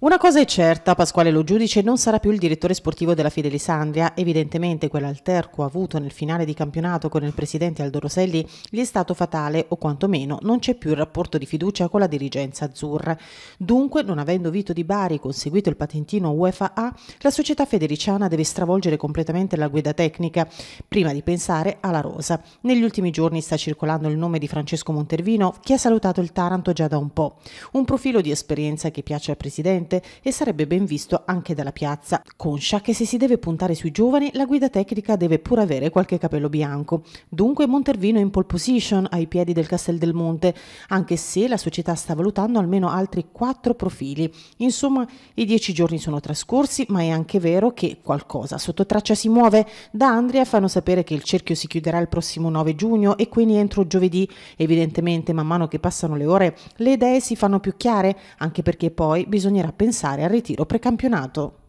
Una cosa è certa, Pasquale Lo Giudice non sarà più il direttore sportivo della Fidelisandria, evidentemente quell'alterco avuto nel finale di campionato con il presidente Aldo Roselli gli è stato fatale o quantomeno non c'è più il rapporto di fiducia con la dirigenza azzurra. Dunque, non avendo Vito Di Bari conseguito il patentino UEFA la società federiciana deve stravolgere completamente la guida tecnica, prima di pensare alla rosa. Negli ultimi giorni sta circolando il nome di Francesco Montervino, che ha salutato il Taranto già da un po'. Un profilo di esperienza che piace al presidente corrente e sarebbe ben visto anche dalla piazza. Conscia che se si deve puntare sui giovani, la guida tecnica deve pur avere qualche capello bianco. Dunque Montervino è in pole position ai piedi del Castel del Monte, anche se la società sta valutando almeno altri quattro profili. Insomma, i dieci giorni sono trascorsi, ma è anche vero che qualcosa sotto traccia si muove. Da Andrea fanno sapere che il cerchio si chiuderà il prossimo 9 giugno e quindi entro giovedì. Evidentemente, man mano che passano le ore, le idee si fanno più chiare, anche perché poi bisognerà pensare al ritiro precampionato.